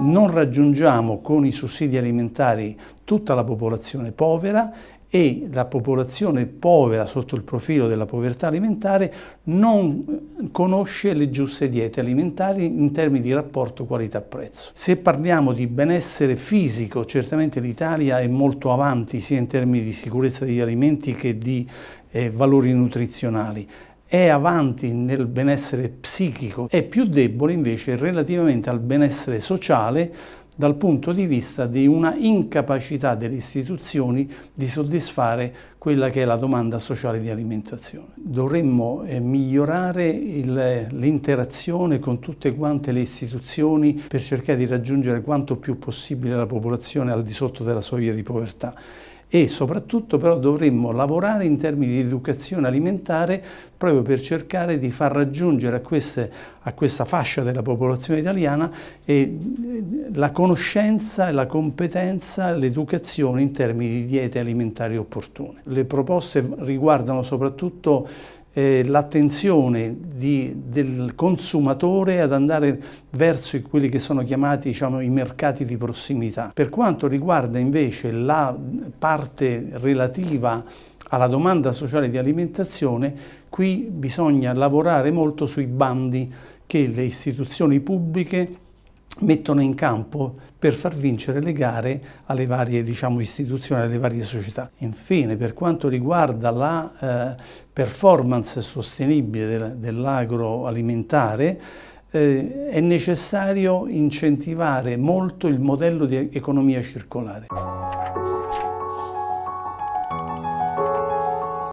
non raggiungiamo con i sussidi alimentari tutta la popolazione povera e la popolazione povera sotto il profilo della povertà alimentare non eh, conosce le giuste diete alimentari in termini di rapporto qualità-prezzo. Se parliamo di benessere fisico, certamente l'Italia è molto avanti sia in termini di sicurezza degli alimenti che di eh, valori nutrizionali è avanti nel benessere psichico, è più debole invece relativamente al benessere sociale dal punto di vista di una incapacità delle istituzioni di soddisfare quella che è la domanda sociale di alimentazione. Dovremmo eh, migliorare l'interazione con tutte quante le istituzioni per cercare di raggiungere quanto più possibile la popolazione al di sotto della soglia di povertà e soprattutto però dovremmo lavorare in termini di educazione alimentare proprio per cercare di far raggiungere a, queste, a questa fascia della popolazione italiana eh, la conoscenza, la competenza, l'educazione in termini di diete alimentari opportune. Le proposte riguardano soprattutto eh, l'attenzione del consumatore ad andare verso quelli che sono chiamati diciamo, i mercati di prossimità. Per quanto riguarda invece la parte relativa alla domanda sociale di alimentazione, qui bisogna lavorare molto sui bandi che le istituzioni pubbliche mettono in campo per far vincere le gare alle varie diciamo, istituzioni, alle varie società. Infine, per quanto riguarda la eh, performance sostenibile del, dell'agroalimentare, eh, è necessario incentivare molto il modello di economia circolare.